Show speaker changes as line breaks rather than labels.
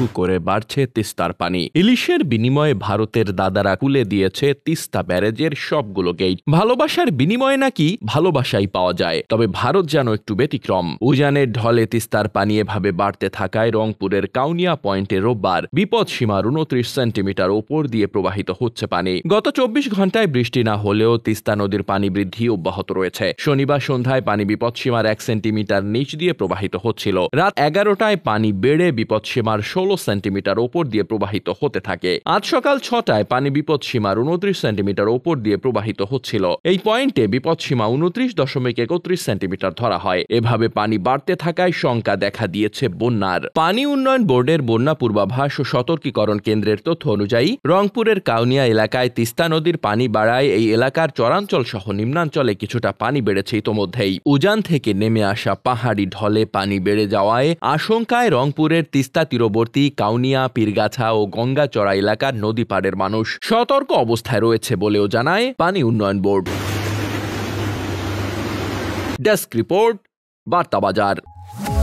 হু করে বাড়ছে তিস্তার পানি ইলিশের বিনিময়ে ভারতের দাদারা খুলে দিয়েছে তিস্তা ব্যারেজের সবগুলো গেট ভালোবাসার বিনিময়ে নাকি ভালোবাসাই পাওয়া যায় তবে ভারত যেন একটু ব্যতিক্রম উজানের ঢলে তিস্তার পানি এভাবে বাড়তে থাকায় রংপুরের কাউনিয়া পয়েন্টে রোববার বিপদ সীমার উনত্রিশ সেন্টিমিটার ওপর দিয়ে প্রবাহিত হচ্ছে পানি গত চব্বিশ ঘন্টায় বৃষ্টি না হলেও তিস্তা নদীর পানি বৃদ্ধি অব্যাহত রয়েছে শনিবার সন্ধ্যায় পানি বিপদসীমার এক সেন্টিমিটার নিচ দিয়ে প্রবাহিত হচ্ছিল রাত এগারোটায় পানি বেড়ে বিপদসীমার ষোলো ষোলো সেন্টিমিটার ওপর দিয়ে প্রবাহিত হতে থাকে আজ সকাল ছটায় পানি বিপদ সীমার উনত্রিশ সেন্টিমিটার ওপর দিয়ে প্রবাহিত হচ্ছিল এই পয়েন্টে বিপদ সীমা উনত্রিশ দশমিক একত্রিশ সেন্টিমিটার ধরা হয় এভাবে পানি বাড়তে থাকায় শঙ্কা দেখা দিয়েছে বন্যার পানি উন্নয়ন বোর্ডের বন্যা পূর্বাভাস ও সতর্কীকরণ কেন্দ্রের তথ্য অনুযায়ী রংপুরের কাউনিয়া এলাকায় তিস্তা নদীর পানি বাড়ায় এই এলাকার চরাঞ্চল সহ নিম্নাঞ্চলে কিছুটা পানি বেড়েছে ইতোমধ্যেই উজান থেকে নেমে আসা পাহাড়ি ঢলে পানি বেড়ে যাওয়ায় আশঙ্কায় রংপুরের তিস্তা তীরবর্তী রাঙামাটি কাউনিয়া পীরগাছা ও গঙ্গাচড়া এলাকার নদী পাড়ের মানুষ সতর্ক অবস্থায় রয়েছে বলেও জানায় পানি উন্নয়ন বোর্ড ডেস্ক রিপোর্ট বার্তা বাজার